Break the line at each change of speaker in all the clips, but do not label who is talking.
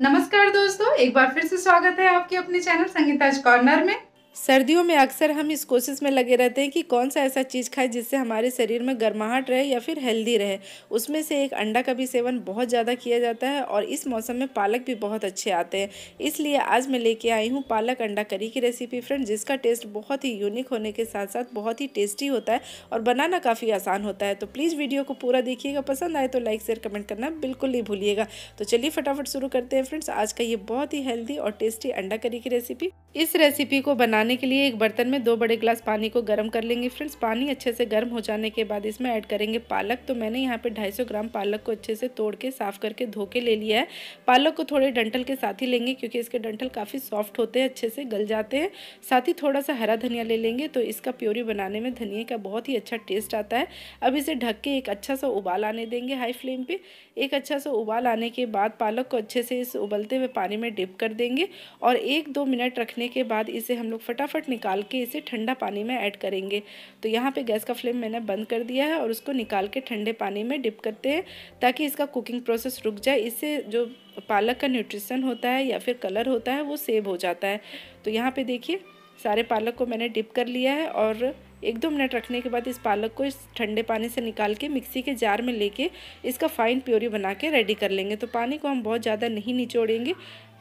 नमस्कार दोस्तों एक बार फिर से स्वागत है आपके अपने चैनल संगीताज कॉर्नर में सर्दियों में अक्सर हम इस कोशिश में लगे रहते हैं कि कौन सा ऐसा चीज़ खाएं जिससे हमारे शरीर में गर्माहट रहे या फिर हेल्दी रहे उसमें से एक अंडा का भी सेवन बहुत ज़्यादा किया जाता है और इस मौसम में पालक भी बहुत अच्छे आते हैं इसलिए आज मैं लेके आई हूँ पालक अंडा करी की रेसिपी फ्रेंड जिसका टेस्ट बहुत ही यूनिक होने के साथ साथ बहुत ही टेस्टी होता है और बनाना काफ़ी आसान होता है तो प्लीज़ वीडियो को पूरा देखिएगा पसंद आए तो लाइक शेयर कमेंट करना बिल्कुल नहीं भूलिएगा तो चलिए फटाफट शुरू करते हैं फ्रेंड्स आज का ये बहुत ही हेल्दी और टेस्टी अंडा करी की रेसिपी इस रेसिपी को बना बनाने के लिए एक बर्तन में दो बड़े ग्लास पानी को गर्म कर लेंगे फ्रेंड्स पानी अच्छे से गर्म हो जाने के बाद इसमें ऐड करेंगे पालक तो मैंने यहाँ पे 250 ग्राम पालक को अच्छे से तोड़ के साफ़ करके धो के ले लिया है पालक को थोड़े डंठल के साथ ही लेंगे क्योंकि इसके डंठल काफ़ी सॉफ्ट होते हैं अच्छे से गल जाते हैं साथ ही थोड़ा सा हरा धनिया ले लेंगे तो इसका प्योरी बनाने में धनिया का बहुत ही अच्छा टेस्ट आता है अब इसे ढक के एक अच्छा सा उबाल आने देंगे हाई फ्लेम पर एक अच्छा सा उबाल आने के बाद पालक को अच्छे से इस उबलते हुए पानी में डिप कर देंगे और एक दो मिनट रखने के बाद इसे हम लोग फटाफट निकाल के इसे ठंडा पानी में ऐड करेंगे तो यहाँ पे गैस का फ्लेम मैंने बंद कर दिया है और उसको निकाल के ठंडे पानी में डिप करते हैं ताकि इसका कुकिंग प्रोसेस रुक जाए इससे जो पालक का न्यूट्रिशन होता है या फिर कलर होता है वो सेव हो जाता है तो यहाँ पर देखिए सारे पालक को मैंने डिप कर लिया है और एक दो मिनट रखने के बाद इस पालक को इस ठंडे पानी से निकाल के मिक्सी के जार में लेके इसका फाइन प्योरी बना के रेडी कर लेंगे तो पानी को हम बहुत ज़्यादा नहीं निचोड़ेंगे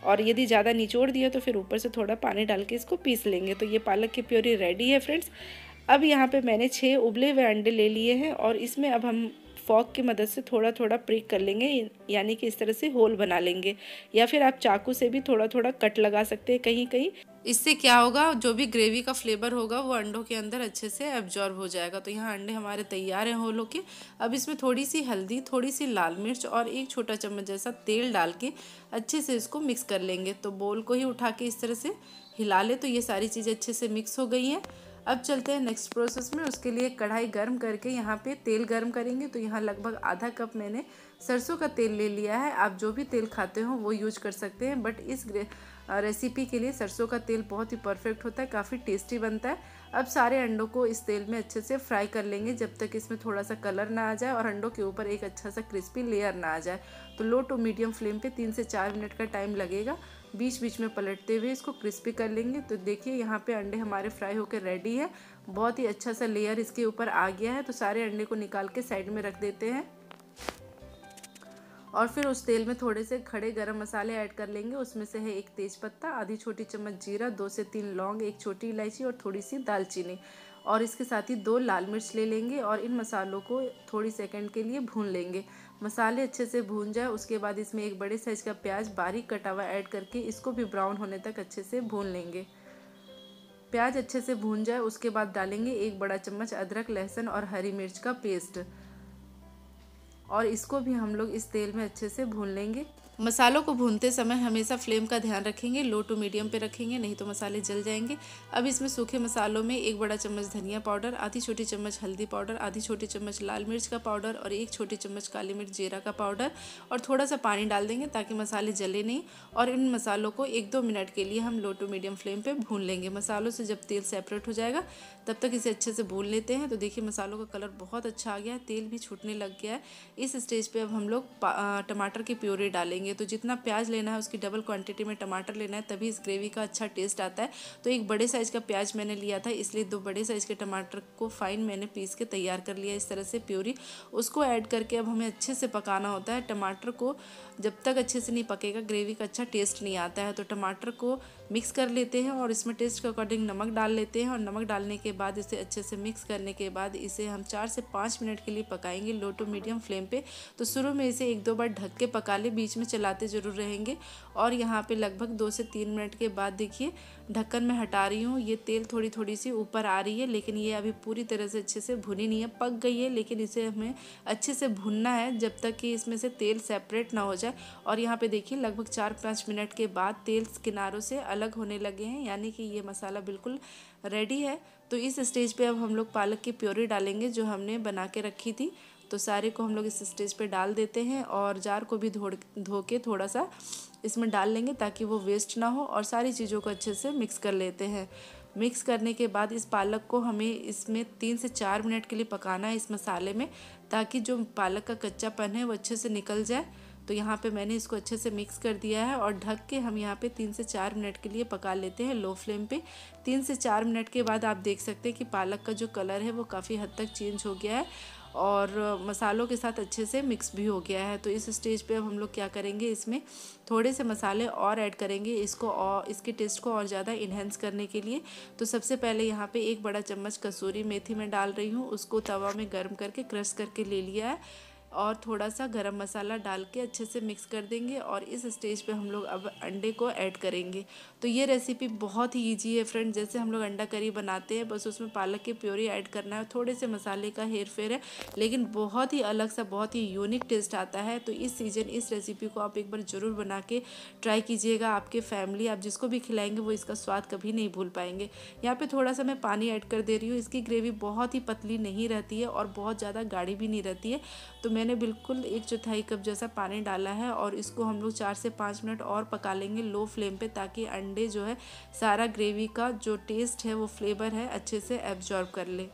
और यदि ज़्यादा निचोड़ दिया तो फिर ऊपर से थोड़ा पानी डाल के इसको पीस लेंगे तो ये पालक की प्योरी रेडी है फ्रेंड्स अब यहाँ पे मैंने छः उबले हुए अंडे ले लिए हैं और इसमें अब हम फॉक की मदद से थोड़ा थोड़ा प्रिक कर लेंगे यानी कि इस तरह से होल बना लेंगे या फिर आप चाकू से भी थोड़ा थोड़ा कट लगा सकते हैं कहीं कहीं इससे क्या होगा जो भी ग्रेवी का फ्लेवर होगा वो अंडों के अंदर अच्छे से एब्जॉर्ब हो जाएगा तो यहाँ अंडे हमारे तैयार हैं होलों के अब इसमें थोड़ी सी हल्दी थोड़ी सी लाल मिर्च और एक छोटा चम्मच जैसा तेल डाल के अच्छे से इसको मिक्स कर लेंगे तो बोल को ही उठा के इस तरह से हिला ले तो ये सारी चीज़ें अच्छे से मिक्स हो गई हैं अब चलते हैं नेक्स्ट प्रोसेस में उसके लिए कढ़ाई गर्म करके यहाँ पे तेल गर्म करेंगे तो यहाँ लगभग आधा कप मैंने सरसों का तेल ले लिया है आप जो भी तेल खाते हो वो यूज कर सकते हैं बट इस रेसिपी के लिए सरसों का तेल बहुत ही परफेक्ट होता है काफ़ी टेस्टी बनता है अब सारे अंडों को इस तेल में अच्छे से फ्राई कर लेंगे जब तक इसमें थोड़ा सा कलर ना आ जाए और अंडों के ऊपर एक अच्छा सा क्रिस्पी लेयर ना आ जाए तो लो टू मीडियम फ्लेम पे तीन से चार मिनट का टाइम लगेगा बीच बीच में पलटते हुए इसको क्रिस्पी कर लेंगे तो देखिए यहाँ पे अंडे हमारे फ्राई होकर रेडी है बहुत ही अच्छा सा लेयर इसके ऊपर आ गया है तो सारे अंडे को निकाल के साइड में रख देते हैं और फिर उस तेल में थोड़े से खड़े गरम मसाले ऐड कर लेंगे उसमें से है एक तेज़पत्ता आधी छोटी चम्मच जीरा दो से तीन लौंग एक छोटी इलायची और थोड़ी सी दालचीनी और इसके साथ ही दो लाल मिर्च ले लेंगे और इन मसालों को थोड़ी सेकंड के लिए भून लेंगे मसाले अच्छे से भून जाए उसके बाद इसमें एक बड़े साइज़ का प्याज बारीक कटा हुआ ऐड करके इसको भी ब्राउन होने तक अच्छे से भून लेंगे प्याज अच्छे से भून जाए उसके बाद डालेंगे एक बड़ा चम्मच अदरक लहसुन और हरी मिर्च का पेस्ट और इसको भी हम लोग इस तेल में अच्छे से भून लेंगे मसालों को भूनते समय हमेशा फ्लेम का ध्यान रखेंगे लो टू मीडियम पे रखेंगे नहीं तो मसाले जल जाएंगे अब इसमें सूखे मसालों में एक बड़ा चम्मच धनिया पाउडर आधी छोटी चम्मच हल्दी पाउडर आधी छोटी चम्मच लाल मिर्च का पाउडर और एक छोटी चम्मच काली मिर्च जीरा का पाउडर और थोड़ा सा पानी डाल देंगे ताकि मसाले जले नहीं और इन मसालों को एक दो मिनट के लिए हम लो टू मीडियम फ्लेम पर भून लेंगे मसालों से जब तेल सेपरेट हो जाएगा तब तक इसे अच्छे से भून लेते हैं तो देखिए मसालों का कलर बहुत अच्छा आ गया है तेल भी छूटने लग गया है इस स्टेज पर अब हम लोग टमाटर की प्योरी डालेंगे लेंगे तो जितना प्याज लेना है उसकी डबल क्वांटिटी में टमाटर लेना है तभी इस ग्रेवी का अच्छा टेस्ट आता है तो एक बड़े साइज़ का प्याज मैंने लिया था इसलिए दो बड़े साइज़ के टमाटर को फाइन मैंने पीस के तैयार कर लिया इस तरह से प्योरी उसको ऐड करके अब हमें अच्छे से पकाना होता है टमाटर को जब तक अच्छे से नहीं पकेगा ग्रेवी का अच्छा टेस्ट नहीं आता है तो टमाटर को मिक्स कर लेते हैं और इसमें टेस्ट के अकॉर्डिंग नमक डाल लेते हैं और नमक डालने के बाद इसे अच्छे से मिक्स करने के बाद इसे हम चार से पाँच मिनट के लिए पकाएंगे लो टू मीडियम फ्लेम पे तो शुरू में इसे एक दो बार ढक के पका ले बीच में चलाते ज़रूर रहेंगे और यहाँ पे लगभग दो से तीन मिनट के बाद देखिए ढक्कन में हटा रही हूँ ये तेल थोड़ी थोड़ी सी ऊपर आ रही है लेकिन ये अभी पूरी तरह से अच्छे से भुनी नहीं है पक गई है लेकिन इसे हमें अच्छे से भुनना है जब तक कि इसमें से तेल सेपरेट ना हो जाए और यहाँ पर देखिए लगभग चार पाँच मिनट के बाद तेल किनारों से अलग अलग होने लगे हैं यानी कि ये मसाला बिल्कुल रेडी है तो इस स्टेज पे अब हम लोग पालक की प्योरी डालेंगे जो हमने बना के रखी थी तो सारे को हम लोग इस स्टेज पे डाल देते हैं और जार को भी धो धो के थोड़ा सा इसमें डाल लेंगे ताकि वो वेस्ट ना हो और सारी चीज़ों को अच्छे से मिक्स कर लेते हैं मिक्स करने के बाद इस पालक को हमें इसमें तीन से चार मिनट के लिए पकाना है इस मसाले में ताकि जो पालक का कच्चापन है वो अच्छे से निकल जाए तो यहाँ पे मैंने इसको अच्छे से मिक्स कर दिया है और ढक के हम यहाँ पे तीन से चार मिनट के लिए पका लेते हैं लो फ्लेम पे तीन से चार मिनट के बाद आप देख सकते हैं कि पालक का जो कलर है वो काफ़ी हद तक चेंज हो गया है और मसालों के साथ अच्छे से मिक्स भी हो गया है तो इस स्टेज पे अब हम लोग क्या करेंगे इसमें थोड़े से मसाले और ऐड करेंगे इसको और इसके टेस्ट को और ज़्यादा इन्हेंस करने के लिए तो सबसे पहले यहाँ पे एक बड़ा चम्मच कसूरी मेथी में डाल रही हूँ उसको तवा में गर्म करके क्रश करके ले लिया है और थोड़ा सा गरम मसाला डाल के अच्छे से मिक्स कर देंगे और इस स्टेज पे हम लोग अब अंडे को ऐड करेंगे तो ये रेसिपी बहुत ही ईजी है फ्रेंड जैसे हम लोग अंडा करी बनाते हैं बस उसमें पालक की प्योरी ऐड करना है थोड़े से मसाले का हेर फेर है लेकिन बहुत ही अलग सा बहुत ही यूनिक टेस्ट आता है तो इस सीजन इस रेसिपी को आप एक बार ज़रूर बना के ट्राई कीजिएगा आपके फैमिली आप जिसको भी खिलाएंगे वो इसका स्वाद कभी नहीं भूल पाएंगे यहाँ पर थोड़ा सा मैं पानी ऐड कर दे रही हूँ इसकी ग्रेवी बहुत ही पतली नहीं रहती है और बहुत ज़्यादा गाढ़ी भी नहीं रहती है तो मैं मैंने बिल्कुल एक चौथाई कप जैसा पानी डाला है और इसको हम लोग चार से पाँच मिनट और पका लेंगे लो फ्लेम पे ताकि अंडे जो है सारा ग्रेवी का जो टेस्ट है वो फ्लेवर है अच्छे से एब्जॉर्ब कर ले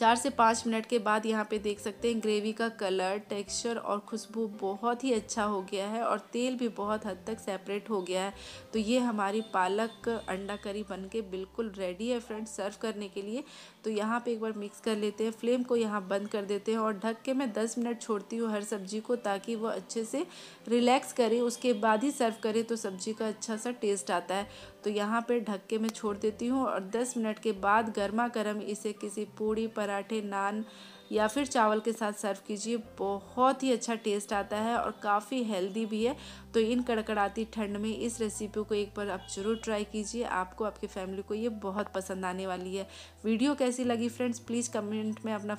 चार से पाँच मिनट के बाद यहाँ पे देख सकते हैं ग्रेवी का कलर टेक्सचर और खुशबू बहुत ही अच्छा हो गया है और तेल भी बहुत हद तक सेपरेट हो गया है तो ये हमारी पालक अंडा करी बन के बिल्कुल रेडी है फ्रेंड्स सर्व करने के लिए तो यहाँ पे एक बार मिक्स कर लेते हैं फ्लेम को यहाँ बंद कर देते हैं और ढक के मैं दस मिनट छोड़ती हूँ हर सब्जी को ताकि वो अच्छे से रिलैक्स करें उसके बाद ही सर्व करें तो सब्जी का अच्छा सा टेस्ट आता है तो यहाँ पे ढक्के में छोड़ देती हूँ और 10 मिनट के बाद गर्मा गर्म इसे किसी पूड़ी पराठे नान या फिर चावल के साथ सर्व कीजिए बहुत ही अच्छा टेस्ट आता है और काफ़ी हेल्दी भी है तो इन कड़कड़ाती ठंड में इस रेसिपी को एक बार आप ज़रूर ट्राई कीजिए आपको आपके फैमिली को ये बहुत पसंद आने वाली है वीडियो कैसी लगी फ्रेंड्स प्लीज़ कमेंट में अपना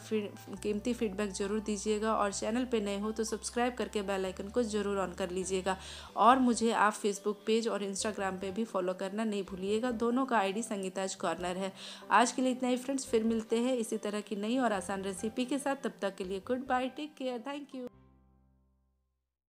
कीमती फीडबैक ज़रूर दीजिएगा और चैनल पर नए हो तो सब्सक्राइब करके आइकन को ज़रूर ऑन कर लीजिएगा और मुझे आप फेसबुक पेज और इंस्टाग्राम पर भी फॉलो करना नहीं भूलिएगा दोनों का आई संगीताज कॉर्नर है आज के लिए इतना ही फ्रेंड्स फिर मिलते हैं इसी तरह की नई और आसान रेसिपी के साथ तब तक के लिए good bye take care thank you